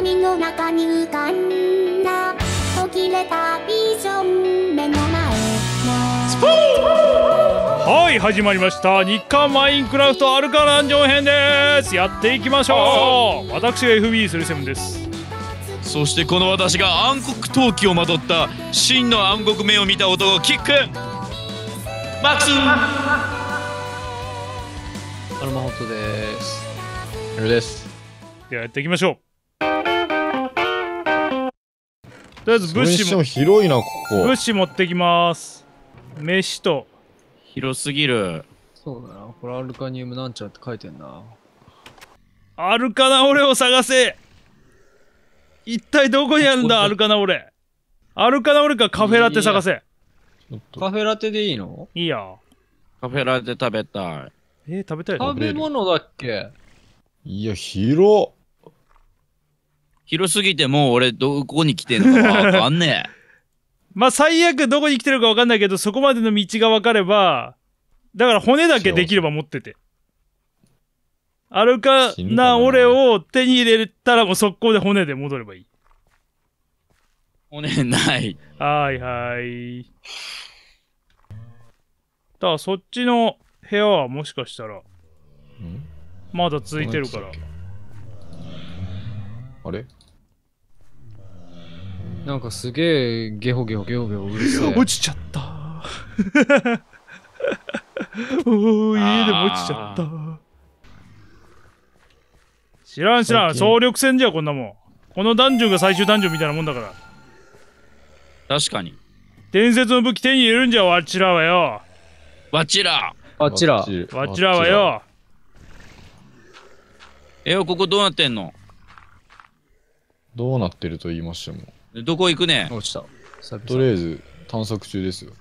鏡の中に浮かんだ途切れたビジョン目の前のスポーはい始まりました日刊マインクラフトアルカラン上編ですやっていきましょう私が FB セルセブンですそしてこの私が暗黒闘気をまとった真の暗黒面を見た男キックマックスアルマホットです。です。ではやっていきましょう。とりあえず物資も広いなここ物資持ってきます飯と広すぎるそうだなこれアルカニウムなんちゃって書いてんなアルカナオレを探せ一体どこにあるんだアルカナオレアルカナオレかカフェラテ探せカフェラテでいいのいいやカフェラテ食べたいえー、食べたい食べ物だっけいや広っ広すぎてもう俺どこに来てんのかわかんねえ。まあ最悪どこに来てるかわかんないけど、そこまでの道がわかれば、だから骨だけできれば持ってて。アルカナ俺を手に入れたらもう速攻で骨で戻ればいい。骨ない。はいはい。だからそっちの部屋はもしかしたら、まだ続いてるから。あれなんかすげえゲホゲホゲホゲホうるせえ落ちちゃったおお家でも落ちちゃった知らん知らん総力戦じゃこんなもんこのダンジョンが最終ダンジョンみたいなもんだから確かに伝説の武器手に入れるんじゃわちらはよわちらわちらわちらはよえよここどうなってんのどうなってると言いましてもどこ行くね落ちた。とりあえず探索中ですよ。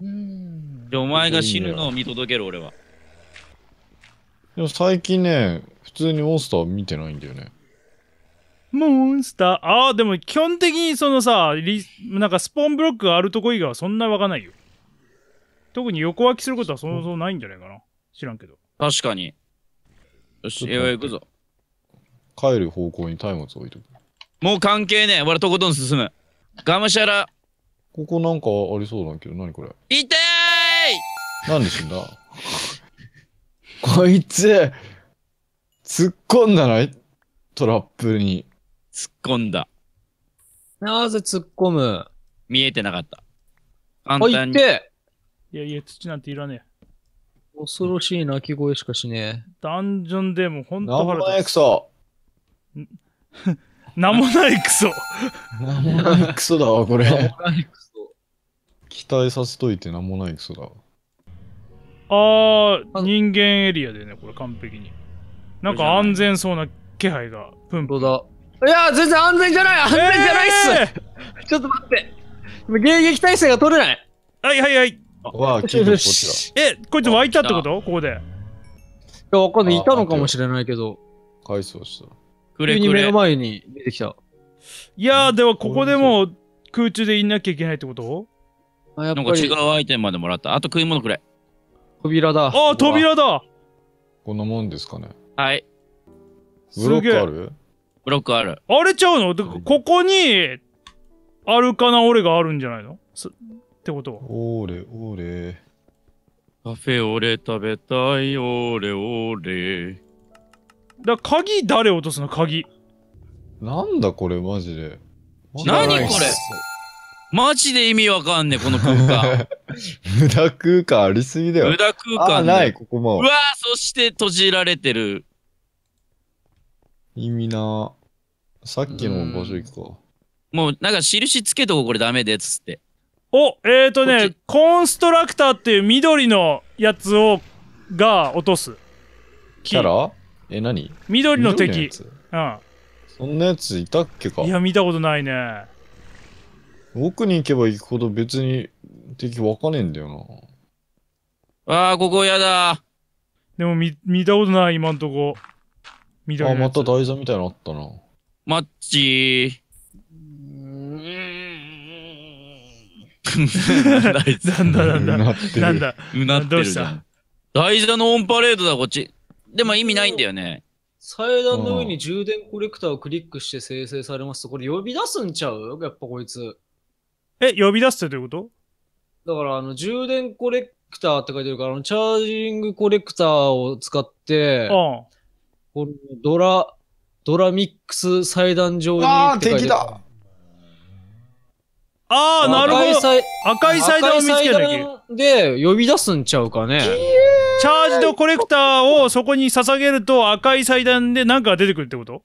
うん。で、お前が死ぬのを見届ける俺は。でも最近ね、普通にモンスター見てないんだよね。モンスター。ああ、でも基本的にそのさ、リなんかスポーンブロックがあるとこ以外はそんなわかないよ。特に横きすることはそもそもないんじゃないかな。知らんけど。確かに。よし、ち AI 行くぞ。帰る方向に松明置いとく。もう関係ねえ。俺とことん進む。がむしゃら。ここなんかありそうだけど、何これ。痛い何で死んだ こいつ、突っ込んだな、トラップに。突っ込んだ。なぜ突っ込む見えてなかった。簡単に。いやいや、土なんていらねえ。恐ろしい鳴き声しかしねえ。ダンジョンでもほんと腹立つ。名前くそ 名もないクソ。名もないクソだわ、これ。名もないクソ。期待させといて名もないクソだわ。あー、人間エリアでね、これ完璧に。なんか安全そうな気配が、プンプン。だ。いや全然安全じゃない安全じゃないっす、えー、ちょっと待って。迎撃体制が取れない。はいはいはい。わあ、聞いこっちだ。え、こいつ湧いたってことここで。いや、わかんない。いたのかもしれないけど。回想した。くれ急に目の。前に出てきた。いやー、ではここでもう空中でいなきゃいけないってことあ、やっぱなんか違うアイテムまでもらった。あと食い物くれ。扉だ。ああ、扉だこんなもんですかね。はい。ブロックあるブロックある。あれちゃうのここに、アルカナオレがあるんじゃないのすってことは。オーレ、オーレ。カフェオレ食べたいオーレオーレ。だ鍵誰落とすの鍵。なんだこれマジで。何これマジで意味わかんねえ、この空間。無駄空間ありすぎだよ。無駄空間、ね、ない、ここも。うわそして閉じられてる。意味なさっきの場所行くか。もう、なんか印つけとここれダメで、つって。お、えーとね、コンストラクターっていう緑のやつを、が落とす。キャラえ、何緑の敵。うん。そんなやついたっけかいや、見たことないね。奥に行けば行くほど別に敵わかねえんだよな。ああ、ここやだ。でも見、見たことない、今んとこ。緑あ、また台座みたいなのあったな。マッチー。なんだなんだ。なんだ。うなってどうした台座のオンパレードだ、こっち。でも意味ないんだよね。祭壇の上に充電コレクターをクリックして生成されますと、これ呼び出すんちゃうやっぱこいつ。え、呼び出すってどういうことだから、あの、充電コレクターって書いてるから、あの、チャージングコレクターを使って、このドラ、ドラミックス祭壇上にああ、敵だああ、なるほど。赤い祭壇を見つけなきゃ。で、呼び出すんちゃうかね。チャージドコレクターをそこに捧げると赤い祭壇で何か出てくるってこと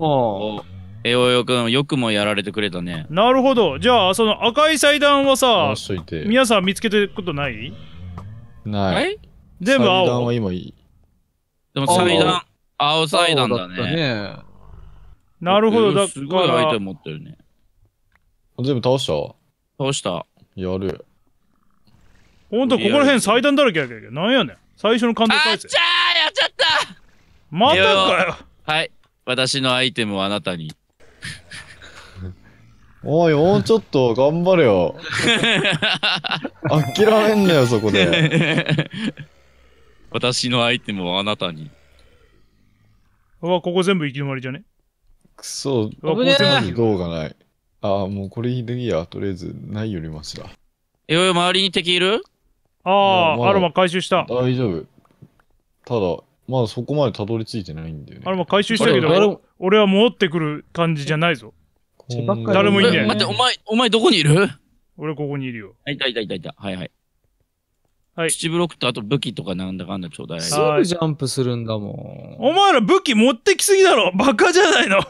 ああ。えおよくん、よくもやられてくれたね。なるほど。じゃあ、その赤い祭壇はさ、皆さん見つけてることないない。全部青。祭壇は今いい。でも祭壇、青祭壇だね。だねなるほど。だすごいアイテム持ってるね。全部倒した倒した。やる。ほんと、ここら辺祭壇だらけやけど、なんやねん。最初の感動返せ。あっちゃーやっちゃったまたかよはい。私のアイテムをあなたに。おい、もうちょっと頑張れよ。諦めんなよ、そこで。私のアイテムをあなたに。うわ、ここ全部行き止まりじゃねくそ、うわ、ここ全部まどうがない。ああ、もうこれでいいや。とりあえず、ないよりますだ。えよい、周りに敵いるああ、アロマ回収した。大丈夫。ただ、まだそこまでたどり着いてないんだよね。アロマ回収したけど、俺は戻ってくる感じじゃないぞ。こ誰もいねえ待って、お前、お前どこにいる俺ここにいるよ。いたいたいたいた。はいはい。はい土ブロックとあと武器とかなんだかんだちょうだい。すぐジャンプするんだもん。お前ら武器持ってきすぎだろバカじゃないのなん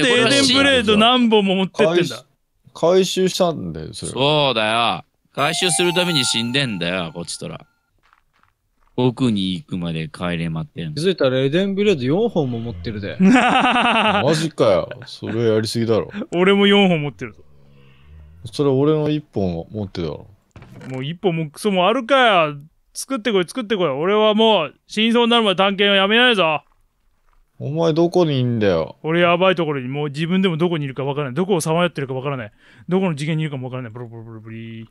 でエデンブレード何本も持ってってんだ回収したんだよ、それ。そうだよ。回収するために死んでんだよ、こっちとら。奥に行くまで帰れまってんの。気づいたらエデンブレード4本も持ってるで。マジかよ。それやりすぎだろ。俺も4本持ってるぞ。それ俺の1本持ってたろ。もう1本もクソもあるかよ。作ってこい作ってこい。俺はもう真相になるまで探検はやめないぞ。お前どこにいんだよ。俺やばいところに、もう自分でもどこにいるかわからない。どこをさまよってるかわからない。どこの次元にいるかもわからない。ブロブロブロブリー。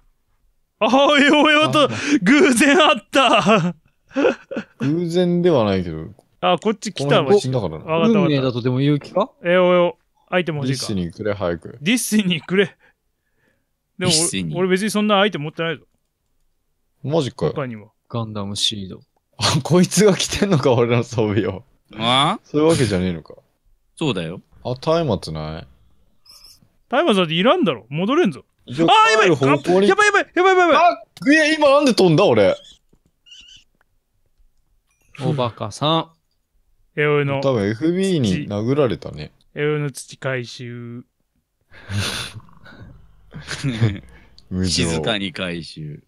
おいおいおと、偶然あった偶然ではないけど。あ、こっち来たわ。死んだからな。わかったわ。だとでも勇気かえおよ、アイテム欲しいか。ディッシュにくれ、早く。ディッシュにくれ。でも俺、俺別にそんなアイテム持ってないぞ。マジかよ。他にも。ガンダムシード。あ、こいつが来てんのか、俺の装備を。あそういうわけじゃねえのか。そうだよ。あ、松明ない松明だっていらんだろ。戻れんぞ。ああ、やばいやばいやばいやばいやばいやばいあえ、今なんで飛んだ俺。おバカさん。エオの。多分 FB に殴られたね。エオの土回収。静かに回収。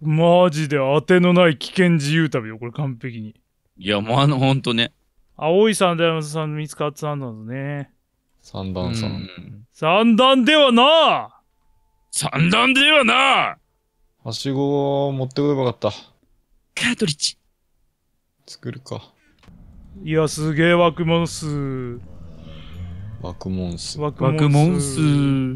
マジで当てのない危険自由旅よ、これ完璧に。いや、もうあの、ほんとね。青い三段さん見つかったんだね。三段さん。三段ではな三段ではなはしごを持ってこればよかった。カートリッジ。作るか。いや、すげえワクモンス。ワクモンス。ワクモン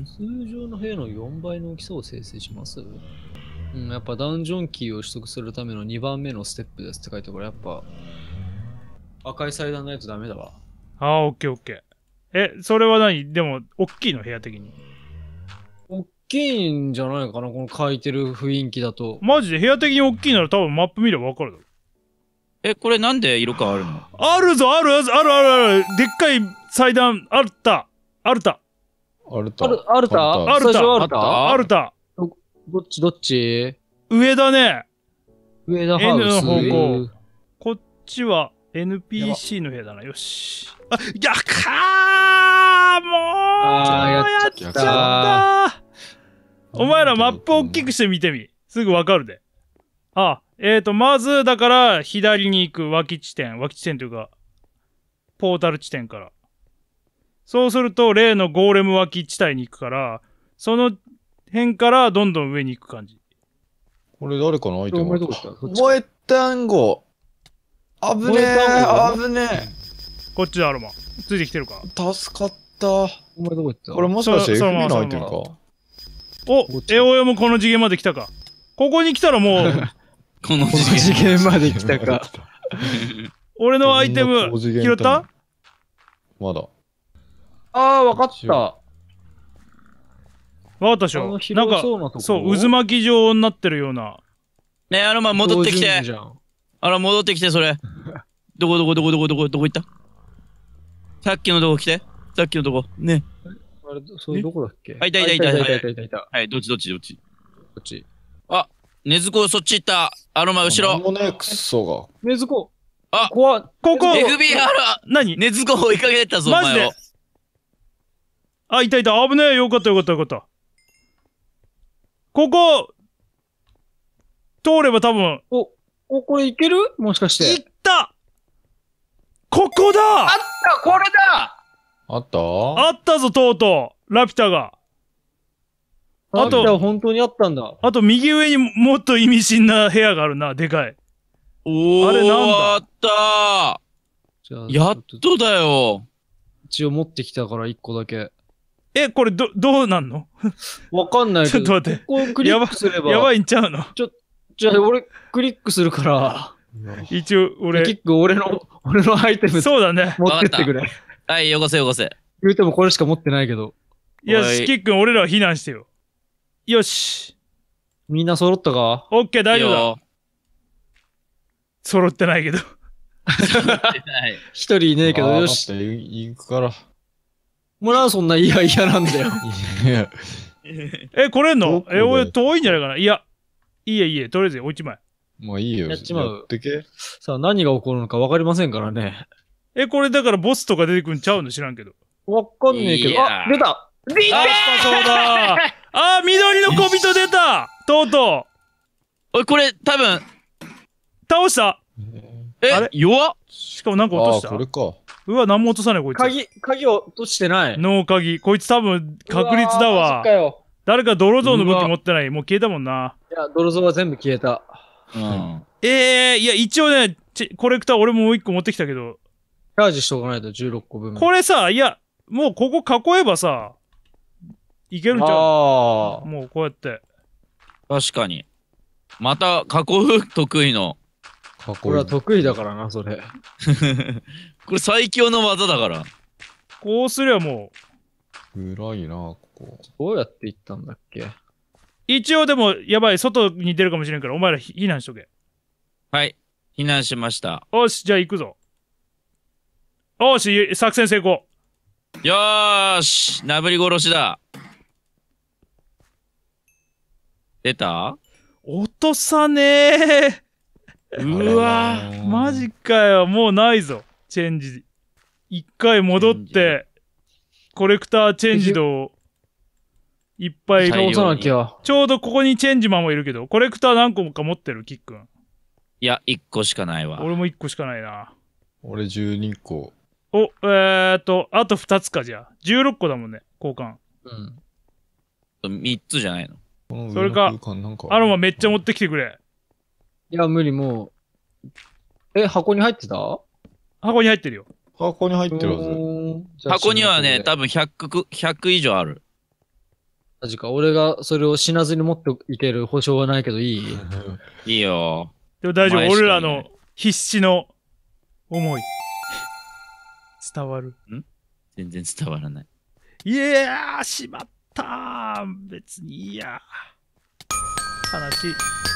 ス。通常の部屋の4倍の大きさを生成します。うん、やっぱダウンジョンキーを取得するための2番目のステップですって書いてこれやっぱ赤い祭壇ないとダメだわ。ああ、オッケーオッケー。え、それは何でも、大きいの部屋的に。きいんじゃないかな、この書いてる雰囲気だと。マジで部屋的に大きいなら多分マップ見ればわかるだろ。え、これなんで色変わるのあるぞ、あるあるあるあるでっかい祭壇、あるた。あるた。あるた。あるたあるた。あるた。あるた。どっちどっち上だね。上だ、ハウス。N の方向。こっちは NPC の部屋だな。よし。あ、っかーもうやっちゃったお前らマップ大きくして見てみ。すぐわかるで。あ、えっ、ー、と、まず、だから、左に行く脇地点。脇地点というか、ポータル地点から。そうすると、例のゴーレム脇地帯に行くから、その辺からどんどん上に行く感じ。これ誰かのアイテム燃え単語。危ねえ、危ねえ。こっちだ、アロマ。ついてきてるか。助かった。お前どこ行ったこれもしかして FB のアイテムか。お、えおよもこの次元まで来たか。ここに来たらもう、この次元まで来たか。俺のアイテム、拾ったまだ。ああ、わかった。わかったでしょ。なんか、そう、渦巻き状になってるような。ねえ、アロマ戻ってきて。あら、戻ってきて、それ。どこどこどこどこどこどこ行ったさっきのとこ来て。さっきのとこ。ねえ。れ、それどこだっけあ、いたいたいたいたいたいたはい、どっちどっちどっち。こっち。あ、ねずこそっち行った。アロマ後ろ。もね、くそが。ねずこ。あ、こわ、ここ !FBR! 何ねずこ追いかけてたぞ、お前を。あ、いたいた。危ねえ。よかったよかったよかった。ここ、通れば多分。お、お、これいけるもしかして。行ったここだあったこれだあったあったぞ、とうとうラピュタが。あと、本当にあったんだ。あと、右上にもっと意味深な部屋があるな、でかい。おー、あれなんだあったじゃあやっとだよ。一応持ってきたから、一個だけ。え、これ、ど、どうなんのわかんないけど。ちょっと待って。ここクリックすれば。やばいんちゃうのちょ、じゃあ、俺、クリックするから。一応、俺。キック、俺の、俺のアイテム。そうだね。持ってってくれ。はい、よこせよこせ。言うてもこれしか持ってないけど。よし、キックン、俺らは避難してよ。よし。みんな揃ったかオッケー、大丈夫だ。揃ってないけど。一人いねえけど、よし。行くから。もらうそんな嫌嫌なんだよ。え、来れんのえ、俺遠いんじゃないかないや、いいえいいえ、とりあえずおいちまもういいよ。やっちまう。さあ、何が起こるのか分かりませんからね。え、これだからボスとか出てくんちゃうの知らんけど。わかんねえけど。あ、出たリあ、そうだあ、緑の小人出たとうとう。おい、これ、多分。倒したえ、あれ弱っしかもなんか落とした。あ、これか。うわ、何も落とさない、こいつ。鍵、鍵落としてない。ノー鍵。こいつ多分、確率だわ。わ誰か泥像の武器持ってない。もう消えたもんな。いや、泥像は全部消えた。うん。ええー、いや、一応ね、コレクター俺ももう一個持ってきたけど、チャージしとかないと16個分。これさ、いや、もうここ囲えばさ、いけるんちゃうあもうこうやって。確かに。また、囲う得意の。囲う。これは得意だからな、それ。これ最強の技だから。こうすりゃもう。暗いな、ここ。どうやって行ったんだっけ一応でも、やばい、外に出るかもしれんから、お前ら避難しとけ。はい。避難しました。よし、じゃあ行くぞ。おし、作戦成功。よーし、なぶり殺しだ。出た落とさねえ。うわマジかよ。もうないぞ。チェンジ。一回戻って、コレクターチェンジドをいっぱい落とさなきゃ。ちょうどここにチェンジマンもいるけど、コレクター何個か持ってる、キックン。いや、1個しかないわ。俺も1個しかないな。俺12個。お、えー、っと、あと2つか、じゃあ。16個だもんね、交換。うん。3つじゃないのそれか、アロマめっちゃ持ってきてくれ。いや、無理、もう。え、箱に入ってた箱に入ってるよ。箱に入ってるはず。箱にはね、多分100、100以上ある。マジか、俺がそれを死なずに持っていける保証はないけどいい いいよ。でも大丈夫、俺らの必死の思い。伝わる。ん全然伝わらない。いやー、しまった別に、いやー。悲しい。